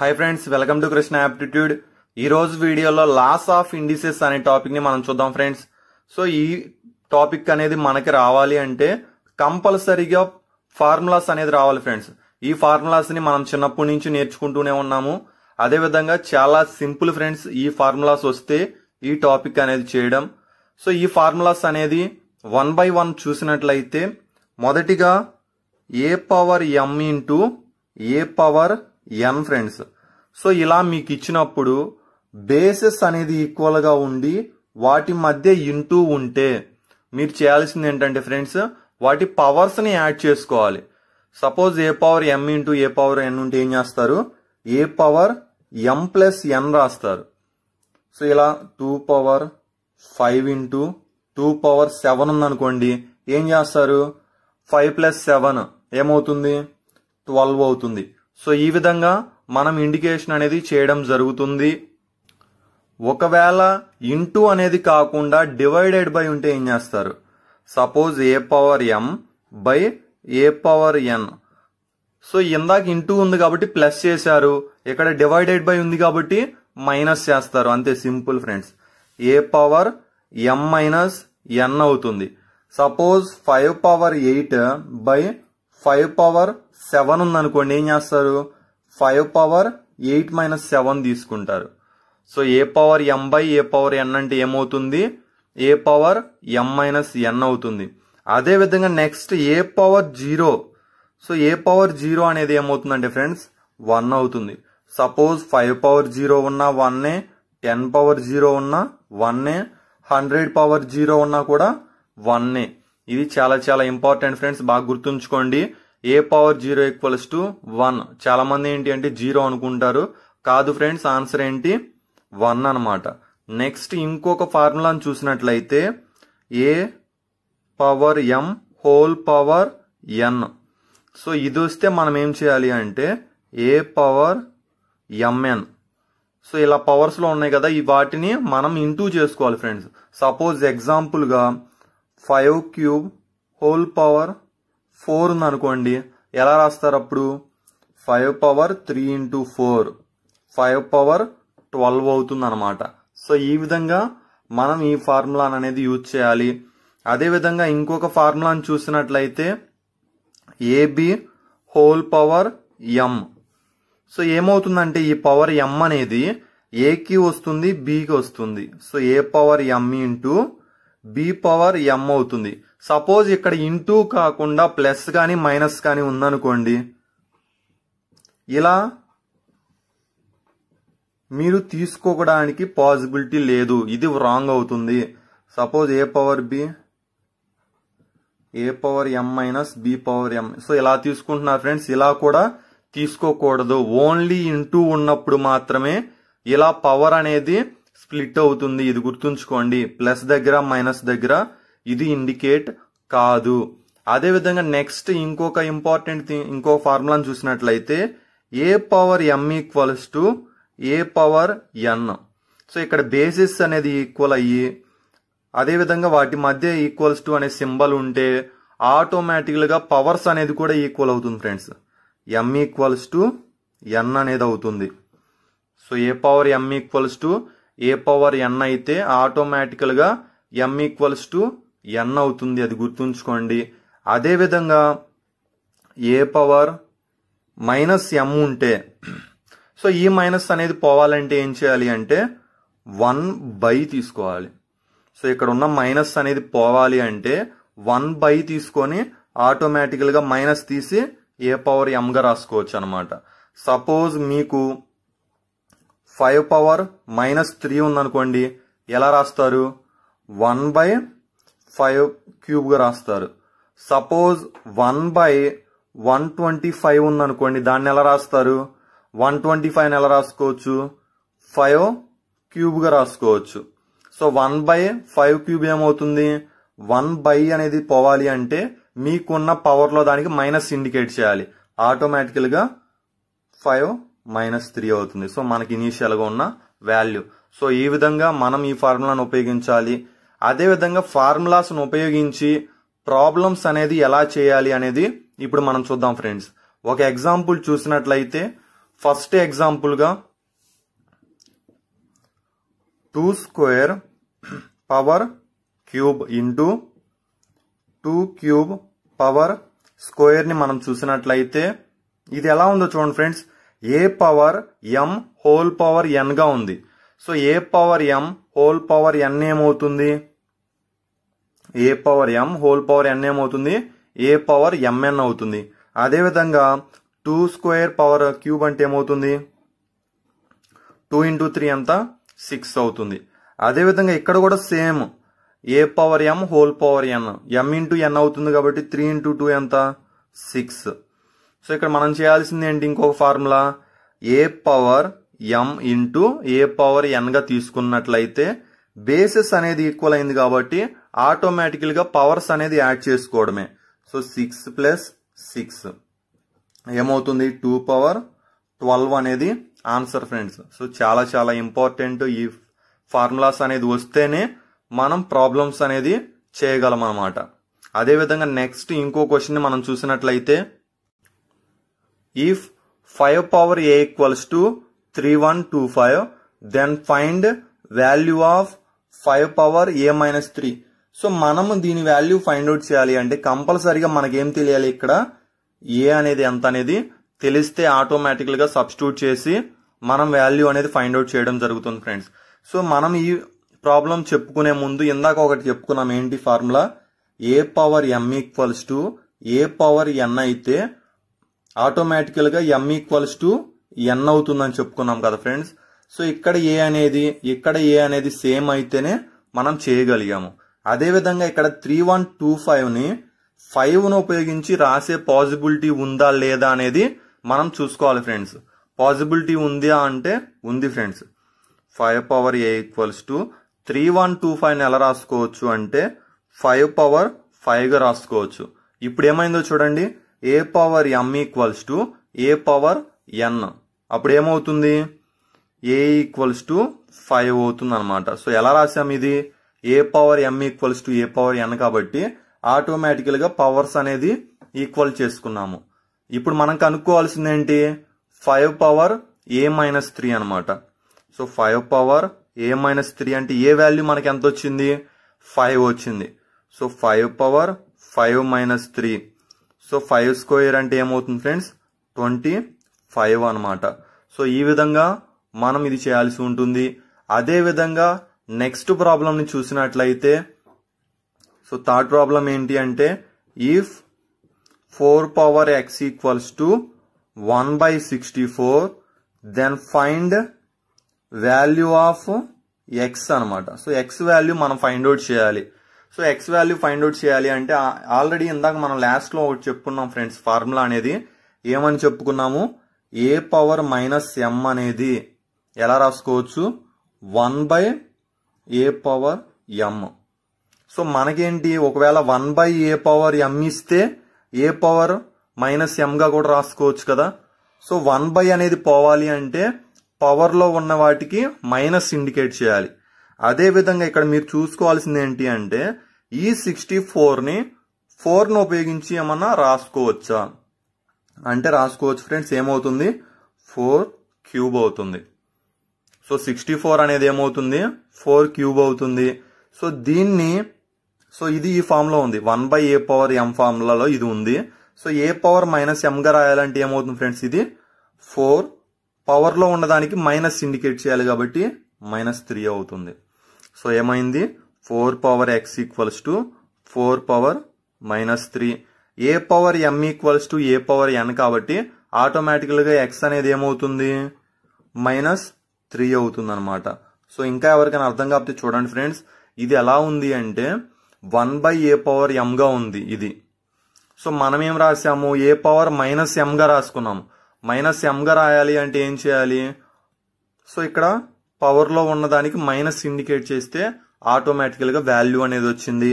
high friends welcome to Krishna aptitude ఈ రోజు వీడియోలో లాస్ ఆఫ్ ఇండిసెస్ అనే టాపిక్ ని మనం చూద్దాం ఫ్రెండ్స్ సో ఈ టాపిక్ అనేది మనకి రావాలి అంటే కంపల్సరీగా ఫార్ములాస్ అనేది రావాలి ఫ్రెండ్స్ ఈ ఫార్ములాస్ ని మనం చిన్నప్పటి నుంచి నేర్చుకుంటూనే ఉన్నాము అదే విధంగా చాలా సింపుల్ ఫ్రెండ్స్ ఈ ఫార్ములాస్ వస్తే ఈ టాపిక్ అనేది చేయడం సో ఈ ఫార్ములాస్ అనేది వన్ బై వన్ చూసినట్లయితే మొదటిగా A power M into A power N friends so ఇలా మీకు ఇచ్చినప్పుడు బేసెస్ అనేది ఈక్వల్గా ఉండి వాటి మధ్య ఇంటూ ఉంటే మీరు చేయాల్సింది ఏంటంటే ఫ్రెండ్స్ వాటి పవర్స్ని యాడ్ చేసుకోవాలి suppose A power M into A power N ఉంటే ఏం చేస్తారు ఏ పవర్ ఎం ప్లస్ ఎన్ రాస్తారు సో ఇలా two power five into two power seven ఉందనుకోండి ఏం చేస్తారు ఫైవ్ ప్లస్ సెవెన్ ఏమవుతుంది ట్వెల్వ్ అవుతుంది సో ఈ విధంగా మనం ఇండికేషన్ అనేది చేయడం జరుగుతుంది ఒకవేళ ఇంటూ అనేది కాకుండా డివైడెడ్ బై ఉంటే ఏం చేస్తారు suppose A power M by A power N so ఇందాక ఇంటూ ఉంది కాబట్టి ప్లస్ చేశారు ఇక్కడ డివైడెడ్ బై ఉంది కాబట్టి మైనస్ చేస్తారు అంతే సింపుల్ ఫ్రెండ్స్ ఏ పవర్ ఎం మైనస్ ఎన్ అవుతుంది suppose five power eight by five power seven ఉందనుకోండి ఏం చేస్తారు five power eight minus seven తీసుకుంటారు so A power M by A power ఎన్ అంటే ఏమవుతుంది ఏ పవర్ ఎం మైనస్ ఎన్ అవుతుంది అదేవిధంగా next A power zero so A power zero అనేది ఏమవుతుందంటే ఫ్రెండ్స్ వన్ అవుతుంది సపోజ్ ఫైవ్ పవర్ జీరో ఉన్నా వన్నే టెన్ పవర్ జీరో ఉన్నా వన్నే హండ్రెడ్ పవర్ జీరో ఉన్నా కూడా వన్నే ఇది చాలా చాలా ఇంపార్టెంట్ ఫ్రెండ్స్ బాగా గుర్తుంచుకోండి A power zero equals to one చాలా మంది ఏంటి అంటే జీరో అనుకుంటారు కాదు ఫ్రెండ్స్ ఆన్సర్ ఏంటి వన్ అనమాట నెక్స్ట్ ఇంకొక ఫార్ములాను చూసినట్లయితే A power M whole power N so ఇది వస్తే మనం ఏం చేయాలి అంటే ఏ పవర్ ఎంఎన్ సో ఇలా పవర్స్లో ఉన్నాయి కదా ఈ వాటిని మనం ఇంటూ చేసుకోవాలి ఫ్రెండ్స్ సపోజ్ ఎగ్జాంపుల్గా five cube whole power four ఉంది అనుకోండి ఎలా రాస్తారు అప్పుడు five power three into four five power twelve అవుతుంది అనమాట సో ఈ విధంగా మనం ఈ ఫార్ములా అనేది యూజ్ చేయాలి అదేవిధంగా ఇంకొక ఫార్ములాను చూసినట్లయితే ఏబి హోల్ పవర్ ఎం సో ఏమవుతుందంటే ఈ పవర్ ఎం అనేది ఏకి వస్తుంది బికి వస్తుంది సో ఏ పవర్ ఎం ఇంటూ బి పవర్ ఎం అవుతుంది సపోజ్ ఇక్కడ ఇంటూ కాకుండా ప్లస్ కానీ మైనస్ కానీ ఉందనుకోండి ఇలా మీరు తీసుకోవడానికి పాసిబిలిటీ లేదు ఇది రాంగ్ అవుతుంది suppose A power B A power M minus B power M so ఇలా తీసుకుంటున్నారు ఫ్రెండ్స్ ఇలా కూడా తీసుకోకూడదు ఓన్లీ ఇంటూ ఉన్నప్పుడు మాత్రమే ఇలా పవర్ అనేది స్ప్లిట్ అవుతుంది ఇది గుర్తుంచుకోండి ప్లస్ దగ్గర మైనస్ దగ్గర ఇది ఇండికేట్ కాదు అదేవిధంగా నెక్స్ట్ ఇంకొక ఇంపార్టెంట్ ఇంకో ఫార్ములాను చూసినట్లయితే A power M equals to A power N so ఇక్కడ బేసిస్ అనేది ఈక్వల్ అయ్యి అదేవిధంగా వాటి మధ్య ఈక్వల్స్ టు అనే సింబల్ ఉంటే ఆటోమేటిక్గా పవర్స్ అనేది కూడా ఈక్వల్ అవుతుంది friends m equals to n అనేది అవుతుంది so A power M equals to A power n అయితే ఆటోమేటికల్గా ఎం ఈక్వల్స్ టు ఎన్ అవుతుంది అది గుర్తుంచుకోండి అదేవిధంగా ఏ పవర్ మైనస్ ఎం ఉంటే సో ఈ మైనస్ అనేది పోవాలంటే ఏం చేయాలి అంటే వన్ బై తీసుకోవాలి సో ఇక్కడ ఉన్న మైనస్ అనేది పోవాలి అంటే వన్ బై తీసుకొని ఆటోమేటికల్గా మైనస్ తీసి ఏ పవర్ ఎంగా రాసుకోవచ్చు అనమాట సపోజ్ మీకు ఫైవ్ పవర్ మైనస్ త్రీ ఉందనుకోండి ఎలా రాస్తారు వన్ బై ఫైవ్ క్యూబ్గా రాస్తారు suppose one by one twenty five ఉందనుకోండి దాన్ని ఎలా రాస్తారు వన్ ట్వంటీ ఫైవ్ ఎలా రాసుకోవచ్చు ఫైవ్ క్యూబ్గా రాసుకోవచ్చు so one by five cube ఏమవుతుంది వన్ బై అనేది పోవాలి అంటే మీకున్న పవర్లో దానికి మైనస్ ఇండికేట్ చేయాలి ఆటోమేటికల్గా ఫైవ్ మైనస్ త్రీ అవుతుంది సో మనకి ఇనీషియల్గా ఉన్న వాల్యూ సో ఈ విధంగా మనం ఈ ఫార్ములాను ఉపయోగించాలి అదేవిధంగా ఫార్ములాస్ను ఉపయోగించి ప్రాబ్లమ్స్ అనేది ఎలా చేయాలి అనేది ఇప్పుడు మనం చూద్దాం ఫ్రెండ్స్ ఒక ఎగ్జాంపుల్ చూసినట్లయితే ఫస్ట్ ఎగ్జాంపుల్గా two square power cube into two cube power స్క్వేర్ని మనం చూసినట్లయితే ఇది ఎలా ఉందో చూడండి ఫ్రెండ్స్ ఏ పవర్ ఎం హోల్ పవర్ ఎన్గా ఉంది సో ఏ పవర్ ఎం హోల్ పవర్ ఎన్ ఏమవుతుంది ఏ పవర్ ఎం హోల్ పవర్ ఎన్ ఏమవుతుంది ఏ పవర్ ఎంఎన్ అవుతుంది అదేవిధంగా టూ స్క్వేర్ పవర్ క్యూబ్ అంటే ఏమవుతుంది టూ ఇంటూ త్రీ ఎంత సిక్స్ అవుతుంది అదేవిధంగా ఇక్కడ కూడా same a power M whole power n m into n అవుతుంది కాబట్టి త్రీ ఇంటూ టూ ఎంత సిక్స్ సో ఇక్కడ మనం చేయాల్సింది ఏంటి ఇంకొక formula a power M into A power ఎన్గా తీసుకున్నట్లయితే బేసిస్ అనేది ఈక్వల్ అయింది కాబట్టి ఆటోమేటికల్గా పవర్స్ అనేది యాడ్ చేసుకోవడమే సో సిక్స్ ప్లస్ సిక్స్ ఏమవుతుంది టూ పవర్ ట్వెల్వ్ అనేది ఆన్సర్ ఫ్రెండ్స్ సో చాలా చాలా ఇంపార్టెంట్ ఈ ఫార్ములాస్ అనేది వస్తేనే మనం ప్రాబ్లమ్స్ అనేది చేయగలం అనమాట అదేవిధంగా నెక్స్ట్ ఇంకో క్వశ్చన్ మనం చూసినట్లయితే if five If 5 power a equals to 3125, then find value of 5 power a minus three so మనము దీని వాల్యూ ఫైండ్ అవుట్ చేయాలి అంటే కంపల్సరీగా మనకేం తెలియాలి ఇక్కడ ఏ అనేది ఎంత అనేది తెలిస్తే ఆటోమేటిక్గా సబ్స్టిట్యూట్ చేసి మనం వాల్యూ అనేది ఫైండ్ అవుట్ చేయడం జరుగుతుంది ఫ్రెండ్స్ సో మనం ఈ ప్రాబ్లం చెప్పుకునే ముందు ఇందాక ఒకటి చెప్పుకున్నాం ఏంటి formula a power M equals to A power n అయితే ఆటోమేటికల్ గా ఎం ఈక్వల్స్ టు ఎన్ అవుతుందని చెప్పుకున్నాం కదా ఫ్రెండ్స్ సో ఇక్కడ ఏ అనేది ఇక్కడ ఏ అనేది సేమ్ అయితేనే మనం చేయగలిగాము అదేవిధంగా ఇక్కడ త్రీ వన్ టూ ఫైవ్ని ఫైవ్ను ఉపయోగించి రాసే పాసిబిలిటీ ఉందా లేదా అనేది మనం చూసుకోవాలి ఫ్రెండ్స్ పాసిబిలిటీ ఉందా అంటే ఉంది friends five power a equals to three one two ఫైవ్ని ఎలా రాసుకోవచ్చు అంటే ఫైవ్ పవర్ ఫైవ్గా రాసుకోవచ్చు ఇప్పుడు ఏమైందో చూడండి a power M equals to A power n అప్పుడు ఏమవుతుంది ఏ ఈక్వల్స్ టు ఫైవ్ అవుతుంది అనమాట సో ఎలా రాసాం ఇది a power M equals to A power n కాబట్టి ఆటోమేటికల్గా పవర్స్ అనేది ఈక్వల్ చేసుకున్నాము ఇప్పుడు మనం కనుక్కోవాల్సింది ఏంటి five power a minus three అనమాట so five power a minus three అంటే ఏ వాల్యూ మనకి ఎంత వచ్చింది ఫైవ్ వచ్చింది so five power five minus three so five square అంటే ఏమవుతుంది ఫ్రెండ్స్ ట్వంటీ ఫైవ్ అనమాట సో ఈ విధంగా మనం ఇది చేయాల్సి ఉంటుంది అదేవిధంగా నెక్స్ట్ ప్రాబ్లంని చూసినట్లయితే సో థర్డ్ ప్రాబ్లం ఏంటి అంటే if four power x equals to one by sixty four then find value of x అనమాట సో ఎక్స్ వాల్యూ మనం ఫైండ్ అవుట్ చేయాలి so x value find out చేయాలి అంటే ఆల్రెడీ ఇందాక మనం లాస్ట్లో ఒకటి చెప్పుకున్నాం ఫ్రెండ్స్ ఫార్ములా అనేది ఏమని చెప్పుకున్నాము ఏ పవర్ మైనస్ ఎం అనేది ఎలా రాసుకోవచ్చు one by A power M so మనకేంటి ఒకవేళ one by A power m ఇస్తే ఏ పవర్ మైనస్ ఎంగా కూడా రాసుకోవచ్చు కదా సో వన్ బై అనేది పోవాలి అంటే పవర్లో ఉన్న వాటికి మైనస్ ఇండికేట్ చేయాలి అదేవిధంగా ఇక్కడ మీరు చూసుకోవాల్సింది ఏంటి అంటే ఈ సిక్స్టీ ఫోర్ని ఫోర్ను ఉపయోగించి ఏమన్నా రాసుకోవచ్చా అంటే రాసుకోవచ్చు ఫ్రెండ్స్ ఏమవుతుంది ఫోర్ క్యూబ్ అవుతుంది సో సిక్స్టీ ఫోర్ అనేది ఏమవుతుంది ఫోర్ క్యూబ్ అవుతుంది సో దీన్ని సో ఇది ఈ ఫామ్లో ఉంది one by A power m ఫామ్లలో ఇది ఉంది సో ఏ పవర్ మైనస్ ఎంగా రాయాలంటే ఏమవుతుంది ఫ్రెండ్స్ ఇది ఫోర్ పవర్లో ఉన్నదానికి మైనస్ ఇండికేట్ చేయాలి కాబట్టి మైనస్ త్రీ అవుతుంది సో ఏమైంది four power x equals to four power minus three a power M equals to A power n కాబట్టి ఆటోమేటికల్గా ఎక్స్ అనేది ఏమవుతుంది మైనస్ త్రీ అవుతుంది అనమాట సో ఇంకా ఎవరికైనా అర్థం కాకపోతే చూడండి ఫ్రెండ్స్ ఇది ఎలా ఉంది అంటే వన్ బై ఏ పవర్ ఎంగా ఉంది ఇది సో మనం ఏం రాసాము ఏ పవర్ మైనస్ ఎంగా రాసుకున్నాము మైనస్ ఎంగా రాయాలి అంటే ఏం చేయాలి సో ఇక్కడ పవర్లో ఉన్నదానికి మైనస్ ఇండికేట్ చేస్తే ఆటోమేటికల్గా వాల్యూ అనేది వచ్చింది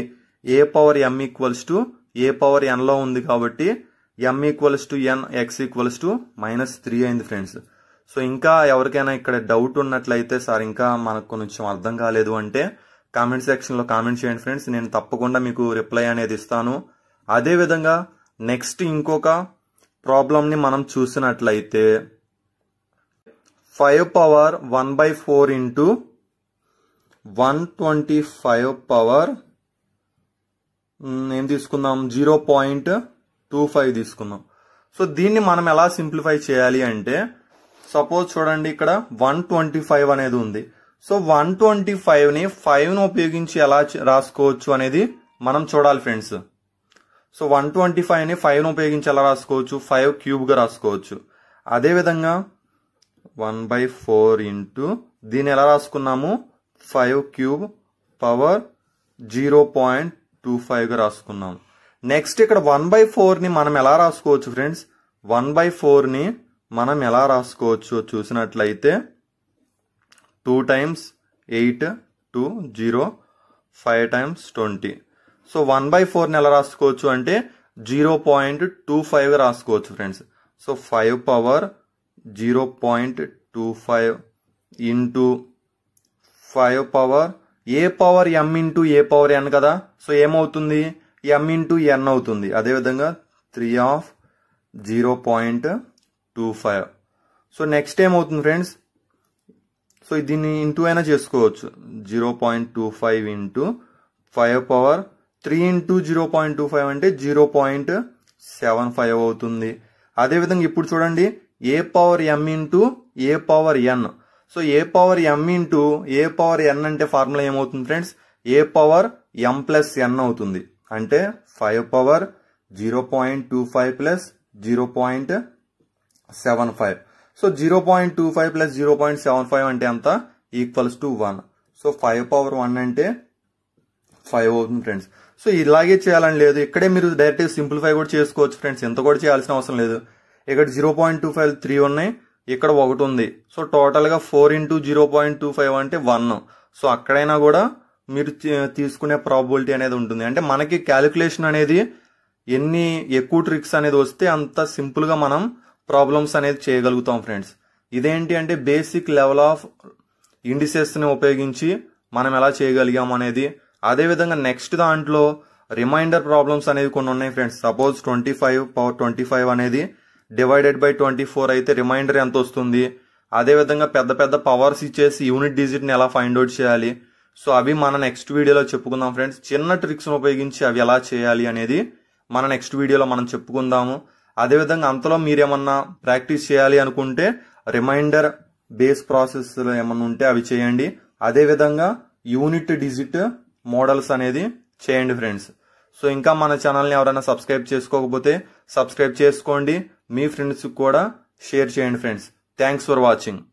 a power M equals to A power ఎన్లో ఉంది కాబట్టి m equals to n x equals to minus three అయింది ఫ్రెండ్స్ సో ఇంకా ఎవరికైనా ఇక్కడ డౌట్ ఉన్నట్లయితే సార్ ఇంకా మనకు కొంచెం అర్థం కాలేదు అంటే కామెంట్ సెక్షన్లో కామెంట్ చేయండి ఫ్రెండ్స్ నేను తప్పకుండా మీకు రిప్లై అనేది ఇస్తాను అదేవిధంగా నెక్స్ట్ ఇంకొక ప్రాబ్లమ్ని మనం చూసినట్లయితే five power one by four into one twenty five power ఏం తీసుకుందాం జీరో పాయింట్ టూ ఫైవ్ తీసుకుందాం సో దీన్ని మనం ఎలా సింప్లిఫై చేయాలి అంటే సపోజ్ చూడండి ఇక్కడ వన్ ట్వంటీ ఫైవ్ అనేది ఉంది సో వన్ ట్వంటీ ఫైవ్ని ఫైవ్ను ఉపయోగించి ఎలా రాసుకోవచ్చు అనేది మనం చూడాలి ఫ్రెండ్స్ సో వన్ ట్వంటీ ఫైవ్ని ఫైవ్ను ఉపయోగించి ఎలా రాసుకోవచ్చు ఫైవ్ క్యూబ్గా రాసుకోవచ్చు అదేవిధంగా వన్ బై ఫోర్ ఇంటూ దీన్ని ఎలా రాసుకున్నాము five cube power zero point two ఫైవ్గా రాసుకున్నాం నెక్స్ట్ ఇక్కడ వన్ బై ఫోర్ని మనం ఎలా రాసుకోవచ్చు ఫ్రెండ్స్ వన్ బై ఫోర్ని మనం ఎలా రాసుకోవచ్చు చూసినట్లయితే two times eight two zero five times twenty so one by ఫోర్ని ఎలా రాసుకోవచ్చు అంటే జీరో పాయింట్ టూ ఫైవ్ రాసుకోవచ్చు friends so five power zero point two five into five power a power M into A power n కదా so ఏమవుతుంది m into n అవుతుంది అదేవిధంగా three of zero point two five so next ఏమవుతుంది friends so దీన్ని into అయినా చేసుకోవచ్చు zero point two five into five power three into zero point two five అంటే zero point seven five అవుతుంది అదేవిధంగా ఇప్పుడు చూడండి a power M into A power N so A power M into A power ఎన్ అంటే formula ఏమవుతుంది friends ఏ power m plus n అవుతుంది అంటే five power zero point two five plus zero point seven five so zero point two five plus zero point seven five అంటే ఎంత equals to one so five power one అంటే five అవుతుంది friends so ఇలాగే చేయాలని లేదు ఇక్కడే మీరు direct simplify కూడా చేసుకోవచ్చు ఫ్రెండ్స్ ఎంత కూడా చేయాల్సిన అవసరం లేదు ఇక్కడ zero point two five three ఉన్నాయి ఇక్కడ ఒకటి ఉంది సో టోటల్గా four into zero point two five అంటే వన్ సో అక్కడైనా కూడా మీరు తీసుకునే ప్రాబిలిటీ అనేది ఉంటుంది అంటే మనకి క్యాలిక్యులేషన్ అనేది ఎన్ని ఎక్కువ ట్రిక్స్ అనేది వస్తే అంత సింపుల్గా మనం ప్రాబ్లమ్స్ అనేది చేయగలుగుతాం ఫ్రెండ్స్ ఇదేంటి అంటే బేసిక్ లెవెల్ ఆఫ్ ఇండిసెస్ని ఉపయోగించి మనం ఎలా చేయగలిగాం అనేది అదేవిధంగా నెక్స్ట్ దాంట్లో రిమైండర్ ప్రాబ్లమ్స్ అనేవి కొన్ని ఉన్నాయి friends suppose twenty five power twenty five అనేది డివైడెడ్ బై ట్వంటీ ఫోర్ అయితే రిమైండర్ ఎంత వస్తుంది అదేవిధంగా పెద్ద పెద్ద పవర్స్ ఇచ్చేసి యూనిట్ డిజిట్ని ఎలా ఫైండ్ అవుట్ చేయాలి సో అవి మన నెక్స్ట్ వీడియోలో చెప్పుకుందాం ఫ్రెండ్స్ చిన్న ట్రిక్స్ను ఉపయోగించి అవి ఎలా చేయాలి అనేది మన నెక్స్ట్ వీడియోలో మనం చెప్పుకుందాము అదేవిధంగా అంతలో మీరేమన్నా ప్రాక్టీస్ చేయాలి అనుకుంటే రిమైండర్ బేస్ ప్రాసెస్లో ఏమన్నా ఉంటే అవి చేయండి అదేవిధంగా యూనిట్ డిజిట్ మోడల్స్ అనేది చేయండి ఫ్రెండ్స్ సో ఇంకా మన ఛానల్ని ఎవరైనా సబ్స్క్రైబ్ చేసుకోకపోతే సబ్స్క్రైబ్ చేసుకోండి మీ ఫ్రెండ్స్కి కూడా షేర్ చేయండి ఫ్రెండ్స్ థ్యాంక్స్ ఫర్ వాచింగ్